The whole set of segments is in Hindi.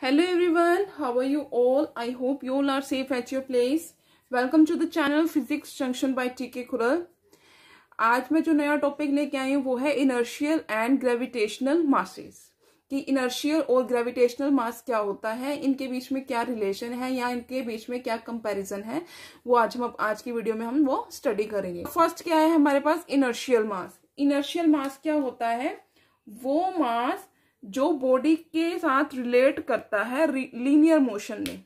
hello everyone how are you all i hope you are safe at your place welcome to to the channel physics junction by tk Khural आज मैं जो नया टॉपिक लेके आई हूँ वो है इनर्शियल एंड ग्रेविटेशनल मासेस कि इनर्शियल और ग्रेविटेशनल मास क्या होता है इनके बीच में क्या रिलेशन है या इनके बीच में क्या कंपैरिजन है वो आज हम आज की वीडियो में हम वो स्टडी करेंगे फर्स्ट क्या है हमारे पास इनर्शियल मास इनर्शियल मास क्या होता है वो मास जो बॉडी के साथ रिलेट करता है लीनियर मोशन में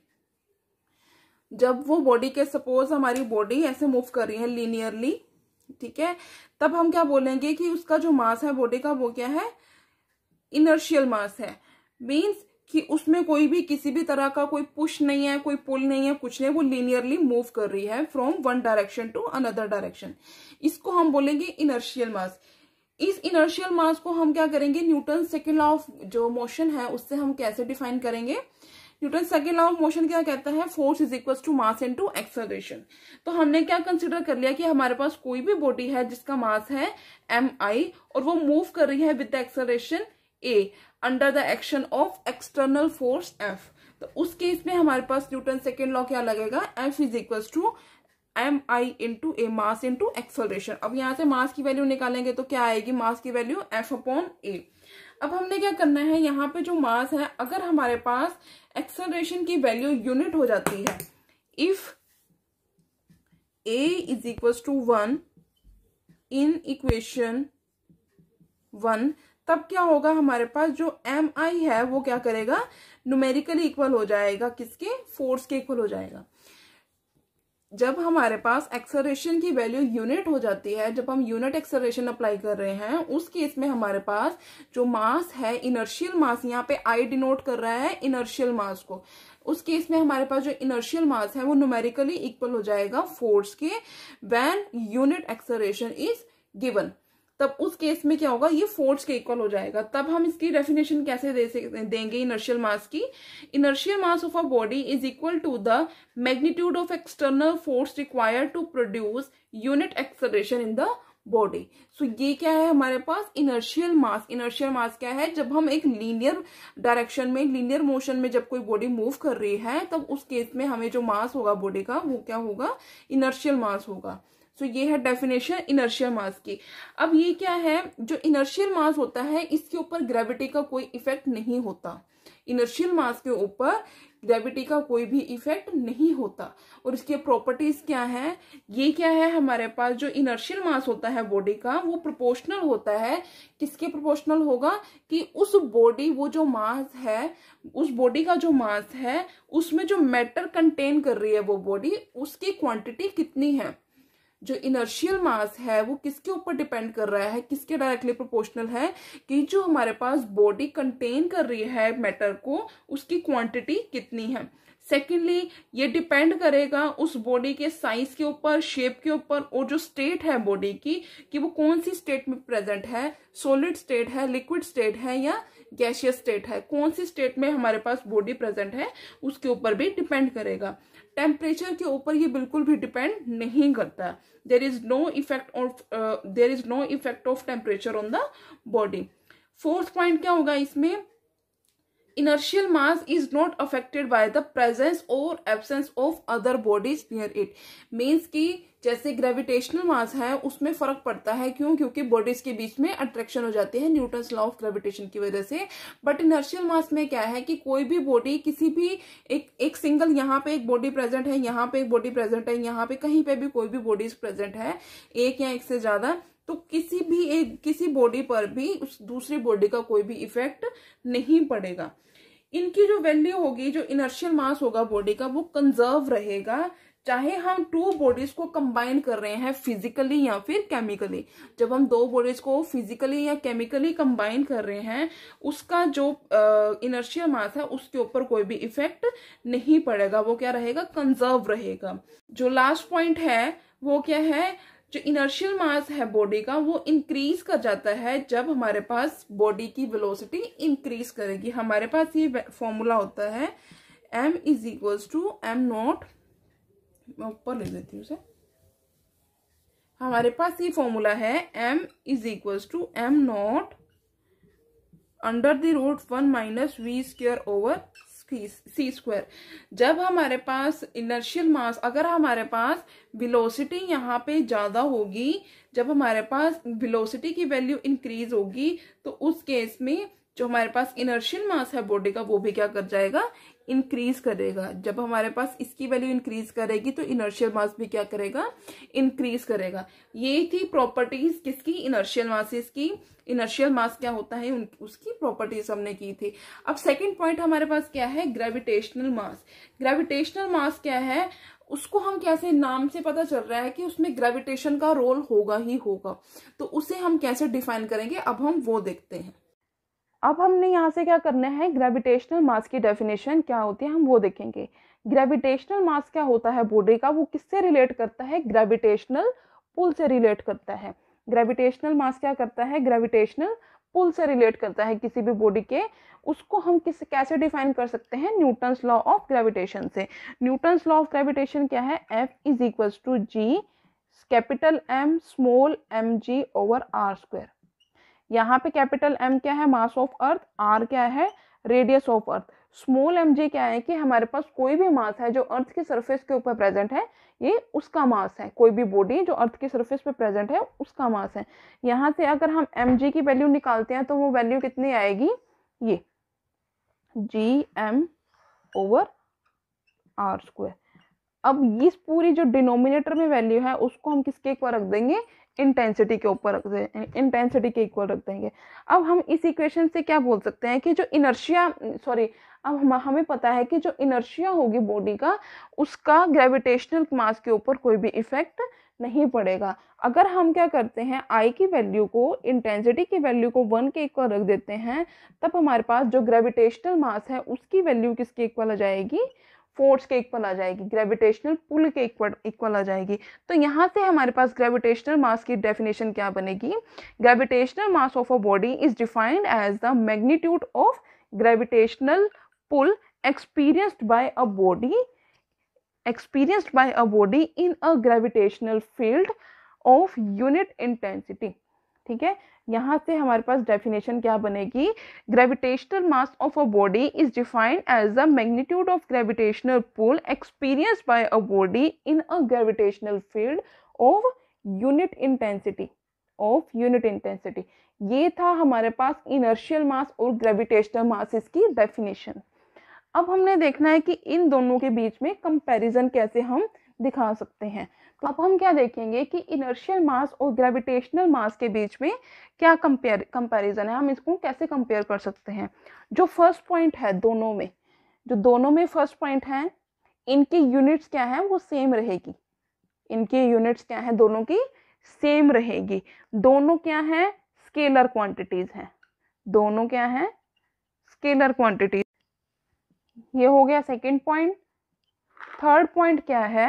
जब वो बॉडी के सपोज हमारी बॉडी ऐसे मूव कर रही है लीनियरली ठीक है तब हम क्या बोलेंगे कि उसका जो मास है बॉडी का वो क्या है इनर्शियल मास है मीन्स कि उसमें कोई भी किसी भी तरह का कोई पुश नहीं है कोई पुल नहीं है कुछ नहीं वो लीनियरली मूव कर रही है from one direction to another direction इसको हम बोलेंगे इनर्शियल मास इस इनर्शियल मास को हम क्या करेंगे न्यूटन सेकेंड लॉ ऑफ जो मोशन है उससे हम कैसे डिफाइन करेंगे Newton second law of motion क्या कहता है force is equal to mass into acceleration तो हमने क्या कंसिडर कर लिया कि हमारे पास कोई भी बॉडी है जिसका मास है एम आई और वो मूव कर रही है with the A under the action of external force F तो उस केस में हमारे पास न्यूटन सेकेंड लॉ क्या लगेगा F is equal to M I into A mass into acceleration अब यहाँ से मास की वैल्यू निकालेंगे तो क्या आएगी मास की वैल्यू एफ अपॉन ए अब हमने क्या करना है यहाँ पे जो मास है अगर हमारे पास एक्सलरेशन की वैल्यू यूनिट हो जाती है if A is equal to one in equation one तब क्या होगा हमारे पास जो एम आई है वो क्या करेगा न्यूमेरिकली इक्वल हो जाएगा किसके फोर्स के इक्वल हो जाएगा जब हमारे पास एक्सरेशन की वैल्यू यूनिट हो जाती है जब हम यूनिट एक्सरेशन अप्लाई कर रहे हैं उस केस में हमारे पास जो मास है इनर्शियल मास यहाँ पे आई डिनोट कर रहा है इनर्शियल मास को उस केस में हमारे पास जो इनर्शियल मास है वो न्यूमेरिकली इक्वल हो जाएगा फोर्स के one unit acceleration is given तब उस केस में क्या होगा ये फोर्स के इक्वल हो जाएगा तब हम इसकी डेफिनेशन कैसे दे देंगे इनर्शियल मास की inertial mass of a body is equal to the magnitude of external force required to produce unit acceleration in the body so ये क्या है हमारे पास इनर्शियल मास इनर्शियल मास क्या है जब हम एक लीनियर डायरेक्शन में लीनियर मोशन में जब कोई बॉडी मूव कर रही है तब उस केस में हमें जो मास होगा बॉडी का वो क्या होगा इनर्शियल मास होगा सो ये है डेफिनेशन इनर्शियल मास की अब ये क्या है जो इनर्शियल मास होता है इसके ऊपर ग्रेविटी का कोई इफेक्ट नहीं होता इनर्शियल मास के ऊपर ग्रेविटी का कोई भी इफेक्ट नहीं होता और इसके प्रॉपर्टीज क्या है ये क्या है हमारे पास जो इनर्शियल मास होता है बॉडी का वो प्रोपोर्शनल होता है किसके प्रोपोर्शनल होगा कि उस बॉडी वो जो मास है उस बॉडी का जो मास है उसमें जो मैटर कंटेन कर रही है वो बॉडी उसकी क्वांटिटी कितनी है जो इनर्शियल मास है वो किसके ऊपर डिपेंड कर रहा है किसके डायरेक्टली प्रोपोर्शनल है कि जो हमारे पास बॉडी कंटेन कर रही है मैटर को उसकी क्वांटिटी कितनी है सेकेंडली ये डिपेंड करेगा उस बॉडी के साइज के ऊपर शेप के ऊपर और जो स्टेट है बॉडी की कि वो कौन सी स्टेट में प्रेजेंट है सॉलिड स्टेट है लिक्विड स्टेट है या गैशियस स्टेट है कौन सी स्टेट में हमारे पास बॉडी प्रेजेंट है उसके ऊपर भी डिपेंड करेगा टेम्परेचर के ऊपर ये बिल्कुल भी डिपेंड नहीं करता there is no effect of there is no effect of temperature on the body fourth point क्या होगा इसमें inertial mass is not affected by the presence or absence of other bodies near it means कि जैसे ग्रेविटेशनल मास है उसमें फर्क पड़ता है क्यों क्योंकि बॉडीज के बीच में अट्रैक्शन हो जाती है न्यूटन लॉ ऑफ ग्रेविटेशन की वजह से बट इनर्शियल मास में क्या है कि कोई भी बॉडी किसी भी एक एक सिंगल यहाँ पे एक बॉडी प्रेजेंट है यहाँ पे एक बॉडी प्रेजेंट है यहाँ पे कहीं पे भी कोई भी बॉडीज प्रेजेंट है एक या एक से ज्यादा तो किसी भी एक किसी बॉडी पर भी उस दूसरी बॉडी का कोई भी इफेक्ट नहीं पड़ेगा इनकी जो वैल्यू होगी जो इनर्शियल मास होगा बॉडी का वो कंजर्व रहेगा चाहे हम टू बॉडीज को कंबाइन कर रहे हैं फिजिकली या फिर केमिकली जब हम दो बॉडीज को फिजिकली या केमिकली कंबाइन कर रहे हैं उसका जो इनर्शियल uh, मास है उसके ऊपर कोई भी इफेक्ट नहीं पड़ेगा वो क्या रहेगा कंजर्व रहेगा जो लास्ट पॉइंट है वो क्या है जो इनर्शियल मास है बॉडी का वो इंक्रीज कर जाता है जब हमारे पास बॉडी की वेलोसिटी इंक्रीज करेगी हमारे पास ये फॉर्मूला होता है M is equals to M not मैं ऊपर ले लेती हूँ उसे हमारे पास ये फॉर्मूला है M is equals to M not under the root one minus V square over C square जब हमारे पास इनर्शियल मास अगर हमारे पास विलोसिटी यहाँ पे ज़्यादा होगी जब हमारे पास विलोसिटी की वैल्यू इंक्रीज होगी तो उस केस में जो हमारे पास इनर्शियल मास है बॉडी का वो भी क्या कर जाएगा इंक्रीज करेगा जब हमारे पास इसकी वैल्यू इंक्रीज करेगी तो इनर्शियल मास भी क्या करेगा इंक्रीज करेगा ये थी प्रॉपर्टीज किसकी इनर्शियल मासेस की इनर्शियल मास क्या होता है उसकी प्रॉपर्टीज हमने की थी अब सेकेंड पॉइंट हमारे पास क्या है ग्रेविटेशनल मास ग्रेविटेशनल मास क्या है उसको हम कैसे नाम से पता चल रहा है कि उसमें ग्रेविटेशन का रोल होगा ही होगा तो उसे हम कैसे डिफाइन करेंगे अब हम वो देखते हैं अब हमने यहाँ से क्या करना है ग्रेविटेशनल मास की डेफिनेशन क्या होती है हम वो देखेंगे ग्रेविटेशनल मास क्या होता है बॉडी का वो किससे रिलेट करता है ग्रेविटेशनल पुल से रिलेट करता है ग्रेविटेशनल मास क्या करता है ग्रेविटेशनल पुल से रिलेट करता है किसी भी बॉडी के उसको हम किस कैसे डिफाइन कर सकते हैं न्यूटन्स लॉ ऑफ ग्रेविटेशन से न्यूटन्स लॉ ऑफ ग्रेविटेशन क्या है F is equals to G capital M small m G over R square यहाँ पे कैपिटल एम क्या है मास ऑफ अर्थ आर क्या है radius of earth small m G क्या है कि हमारे पास कोई भी मास है जो अर्थ की सरफेस के ऊपर प्रेजेंट है ये उसका मास है कोई भी बॉडी जो अर्थ की सरफेस पे प्रेजेंट है उसका मास है यहाँ से अगर हम एम जी की वैल्यू निकालते हैं तो वो वैल्यू कितनी आएगी ये G M over R square अब इस पूरी जो डिनोमिनेटर में वैल्यू है उसको हम किसके इक्वल रख देंगे इंटेंसिटी के ऊपर रख दें इंटेंसिटी के इक्वल रख देंगे अब हम इस इक्वेशन से क्या बोल सकते हैं कि जो इनर्शिया सॉरी अब हम हमें पता है कि जो इनर्शिया होगी बॉडी का उसका ग्रेविटेशनल मास के ऊपर कोई भी इफेक्ट नहीं पड़ेगा अगर हम क्या करते हैं आई की वैल्यू को इंटेंसिटी की वैल्यू को वन के इक्वल रख देते हैं तब हमारे पास जो ग्रेविटेशनल मास है उसकी वैल्यू किसके इक्वल आ जाएगी फोर्स के इक्वल आ जाएगी ग्रेविटेशनल पुल के इक्वल इक्वल आ जाएगी तो यहाँ से हमारे पास ग्रेविटेशनल मास की डेफिनेशन क्या बनेगी gravitational mass of a body is defined as the magnitude of gravitational pull experienced by a body experienced by a body in a gravitational field of unit intensity ठीक है यहाँ से हमारे पास डेफिनेशन क्या बनेगी gravitational mass of a body is defined as a magnitude of gravitational pull experience by a body in a gravitational field of unit intensity of unit intensity ये था हमारे पास इनर्शियल मास और ग्रेविटेशनल मास इसकी डेफिनेशन अब हमने देखना है कि इन दोनों के बीच में कंपेरिजन कैसे हम दिखा सकते हैं तो अब हम क्या देखेंगे कि इनर्शियल मास और ग्रेविटेशनल मास के बीच में क्या कंपेयर कंपैरिजन है हम इसको कैसे कंपेयर कर सकते हैं जो फर्स्ट पॉइंट है दोनों में जो दोनों में फर्स्ट पॉइंट है इनके यूनिट्स क्या हैं वो सेम रहेगी इनके यूनिट्स क्या हैं दोनों की सेम रहेगी दोनों क्या हैं स्केलर क्वांटिटीज़ हैं दोनों क्या हैं स्केलर क्वांटिटीज ये हो गया सेकेंड पॉइंट थर्ड पॉइंट क्या है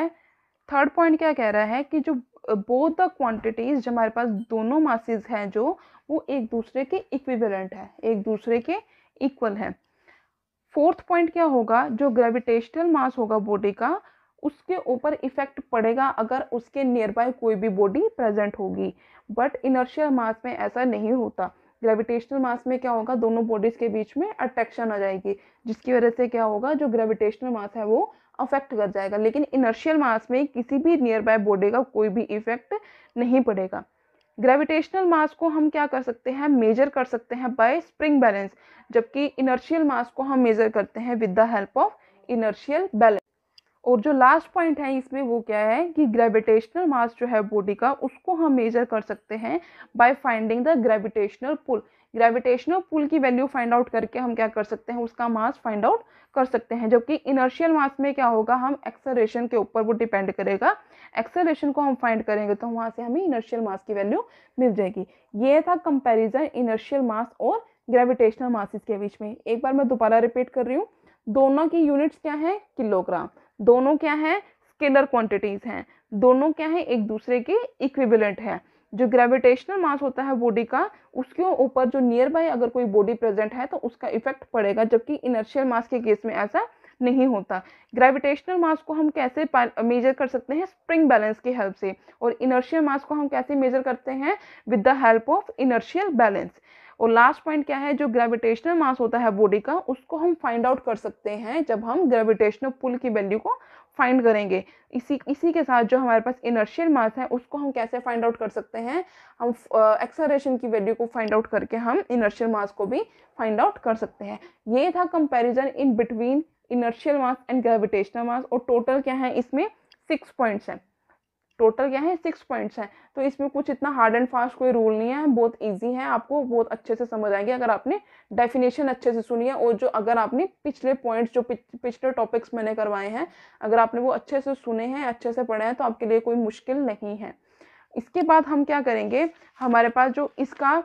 थर्ड पॉइंट क्या कह रहा है कि जो बोथ द क्वांटिटीज जो हमारे पास दोनों मासेज हैं जो वो एक दूसरे के इक्विवेलेंट है एक दूसरे के इक्वल है फोर्थ पॉइंट क्या होगा जो ग्रेविटेशनल मास होगा बॉडी का उसके ऊपर इफेक्ट पड़ेगा अगर उसके नियर बाय कोई भी बॉडी प्रेजेंट होगी बट इनर्शियल मास में ऐसा नहीं होता ग्रेविटेशनल मास में क्या होगा दोनों बॉडीज़ के बीच में अट्रैक्शन आ जाएगी जिसकी वजह से क्या होगा जो ग्रेविटेशनल मास है वो अफेक्ट कर जाएगा लेकिन इनर्शियल मास में किसी भी नियर बाय बॉडी का कोई भी इफेक्ट नहीं पड़ेगा ग्रेविटेशनल मास को हम क्या कर सकते हैं मेजर कर सकते हैं बाय स्प्रिंग बैलेंस जबकि इनर्शियल मास को हम मेजर करते हैं with the help of inertial balance और जो लास्ट पॉइंट है इसमें वो क्या है कि ग्रेविटेशनल मास जो है बॉडी का उसको हम मेजर कर सकते हैं by finding the gravitational pull gravitational pull की वैल्यू फाइंड आउट करके हम क्या कर सकते हैं उसका मास फाइंड आउट कर सकते हैं जबकि इनर्शियल मास में क्या होगा हम एक्सेलरेशन के ऊपर वो डिपेंड करेगा एक्सेलरेशन को हम फाइंड करेंगे तो वहाँ से हमें इनर्शियल मास की वैल्यू मिल जाएगी ये था कंपेरिजन इनर्शियल मास और ग्रेविटेशनल मासिस के बीच में एक बार मैं दोबारा रिपीट कर रही हूँ दोनों की यूनिट्स क्या हैं किलोग्राम दोनों क्या हैं स्केलर क्वांटिटीज़ हैं दोनों क्या हैं एक दूसरे के इक्विवेलेंट हैं जो ग्रेविटेशनल मास होता है बॉडी का उसके ऊपर जो नियर बाय अगर कोई बॉडी प्रेजेंट है तो उसका इफेक्ट पड़ेगा जबकि इनर्शियल मास के केस में ऐसा नहीं होता ग्रेविटेशनल मास को हम कैसे मेजर कर सकते हैं स्प्रिंग बैलेंस की हेल्प से और इनर्शियल मास को हम कैसे मेजर करते हैं with the help of inertial balance और लास्ट पॉइंट क्या है जो ग्रेविटेशनल मास होता है बॉडी का उसको हम फाइंड आउट कर सकते हैं जब हम ग्रेविटेशनल पुल की वैल्यू को फाइंड करेंगे इसी इसी के साथ जो हमारे पास इनर्शियल मास है उसको हम कैसे फाइंड आउट कर सकते हैं हम एक्सलेशन की वैल्यू को फाइंड आउट करके हम इनर्शियल मास को भी फाइंड आउट कर सकते हैं ये था comparison in between inertial mass and gravitational mass और टोटल क्या है इसमें सिक्स पॉइंट्स हैं टोटल क्या है सिक्स पॉइंट्स हैं तो इसमें कुछ इतना हार्ड एंड फास्ट कोई रूल नहीं है बहुत ईजी है आपको बहुत अच्छे से समझ आएंगे अगर आपने डेफिनेशन अच्छे से सुनी है और जो अगर आपने पिछले पॉइंट्स जो पिछले टॉपिक्स मैंने करवाए हैं अगर आपने वो अच्छे से सुने हैं अच्छे से पढ़े हैं तो आपके लिए कोई मुश्किल नहीं है इसके बाद हम क्या करेंगे हमारे पास जो इसका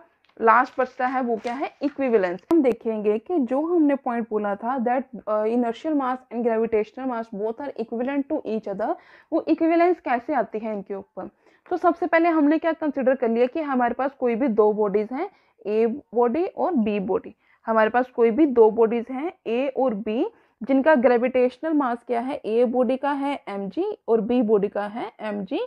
लास्ट बचता है वो क्या है इक्विवेलेंस हम देखेंगे कि जो हमने पॉइंट बोला था that inertial mass and gravitational mass both are equivalent to each other वो इक्विवेलेंस कैसे आती है इनके ऊपर तो सबसे पहले हमने क्या कंसिडर कर लिया कि हमारे पास कोई भी दो बॉडीज हैं ए बॉडी और बी बॉडी हमारे पास कोई भी दो बॉडीज हैं ए और बी जिनका ग्रेविटेशनल मास क्या है ए बॉडी का है एम जी और बी बॉडी का है एम जी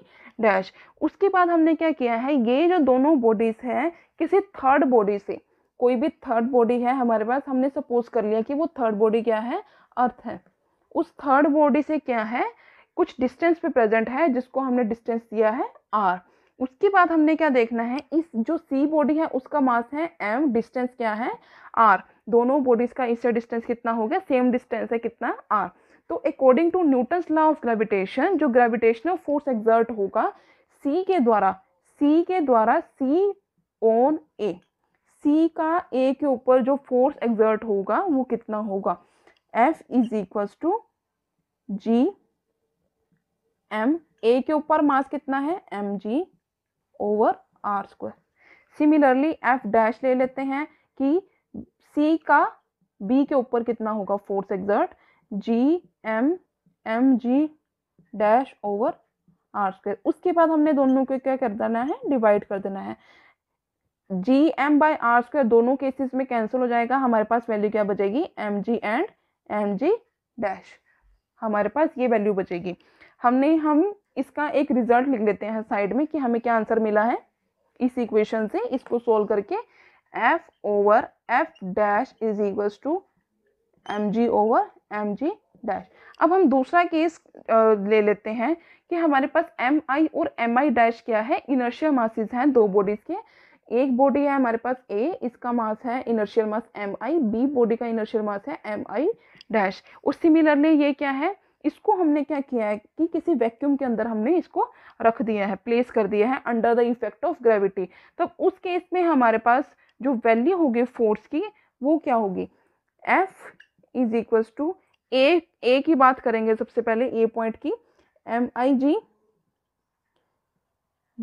डैश उसके बाद हमने क्या किया है ये जो दोनों बॉडीज़ हैं किसी थर्ड बॉडी से कोई भी थर्ड बॉडी है हमारे पास हमने सपोज कर लिया कि वो थर्ड बॉडी क्या है अर्थ है उस थर्ड बॉडी से क्या है कुछ डिस्टेंस पे प्रेजेंट है जिसको हमने डिस्टेंस दिया है आर उसके बाद हमने क्या देखना है इस जो सी बॉडी है उसका मास है एम डिस्टेंस क्या है आर दोनों बॉडीज़ का इससे डिस्टेंस कितना हो गया सेम डिस्टेंस है कितना आर तो according to Newton's law of gravitation जो ग्रेविटेशनल फोर्स एग्जर्ट होगा सी के द्वारा सी के द्वारा सी ऑन ए सी का ए के ऊपर जो फोर्स एग्जर्ट होगा वो कितना होगा F is equals to G M A के ऊपर मास कितना है M G over R square similarly F dash ले लेते हैं कि सी का बी के ऊपर कितना होगा force exert G M M G dash over R square उसके बाद हमने दोनों को क्या कर देना है डिवाइड कर देना है G M by R square दोनों केसेस में कैंसिल हो जाएगा हमारे पास वैल्यू क्या बचेगी M G and M G dash हमारे पास ये वैल्यू बचेगी हमने हम इसका एक रिजल्ट लिख लेते हैं साइड में कि हमें क्या आंसर मिला है इस इक्वेशन से इसको सोल्व करके F over F dash is equals to M G over M G dash अब हम दूसरा केस ले लेते हैं कि हमारे पास एम आई और एम आई डैश क्या है इनर्शियल मासिस हैं दो बॉडीज़ के एक बॉडी है हमारे पास ए इसका मास है inertial mass M I B body का इनर्शियल मास है एम आई डैश और सिमिलरली ये क्या है इसको हमने क्या किया है कि किसी वैक्यूम के अंदर हमने इसको रख दिया है प्लेस कर दिया है under the effect of gravity तब उस केस में हमारे पास जो वैल्यू होगी फोर्स की वो क्या होगी F is equals to A A की बात करेंगे सबसे पहले ए पॉइंट की एम आई जी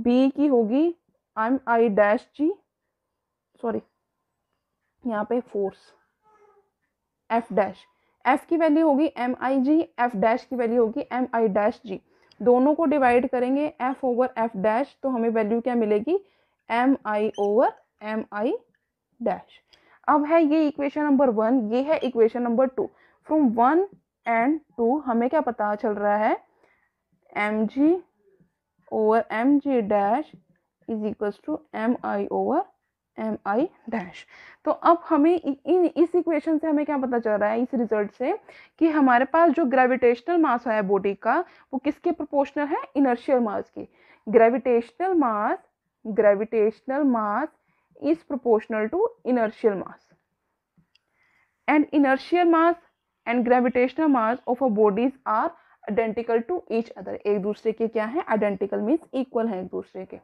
बी की होगी M I dash G sorry यहाँ पे फोर्स एफ डैश एफ की वैल्यू होगी M I G F dash की वैल्यू होगी एम आई डैश जी दोनों को डिवाइड करेंगे एफ ओवर एफ डैश तो हमें वैल्यू क्या मिलेगी M I over M I dash अब है ये इक्वेशन नंबर वन ये है equation number two from one and two हमें क्या पता चल रहा है M G over M G dash is equals to M I over M I dash तो अब हमें इन इस इक्वेशन से हमें क्या पता चल रहा है इस रिजल्ट से कि हमारे पास जो ग्रेविटेशनल मास है बॉडी का वो किसके प्रोपोर्शनल है इनर्शियल मास की gravitational mass gravitational mass is proportional to inertial mass and inertial mass and gravitational mass of a bodies are identical to each other एक दूसरे के क्या है आइडेंटिकल मीन्स इक्वल है एक दूसरे के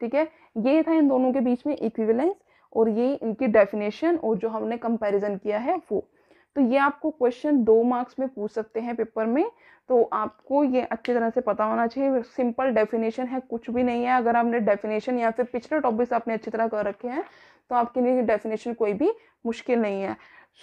ठीक है ये था इन दोनों के बीच में इक्विवेलेंस और ये इनकी डेफिनेशन और जो हमने कंपैरिजन किया है वो तो ये आपको क्वेश्चन दो मार्क्स में पूछ सकते हैं पेपर में तो आपको ये अच्छी तरह से पता होना चाहिए सिंपल डेफिनेशन है कुछ भी नहीं है अगर आपने डेफिनेशन या फिर पिछले टॉपिक्स आपने अच्छी तरह कर रखे हैं तो आपके लिए डेफिनेशन कोई भी मुश्किल नहीं है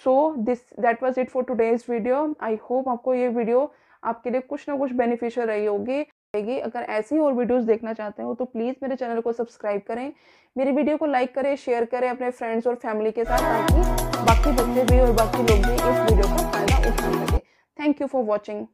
so this that was it for today's video I hope आपको ये वीडियो आपके लिए कुछ ना कुछ बेनिफिशियल रही होगी रहेगी अगर ऐसी और वीडियोस देखना चाहते हो तो प्लीज़ मेरे चैनल को सब्सक्राइब करें मेरी वीडियो को लाइक करें शेयर करें अपने फ्रेंड्स और फैमिली के साथ ताकि बाकी बच्चे भी और बाकी लोग भी इस वीडियो का फ़ायदा उठा सके थैंक यू फॉर वॉचिंग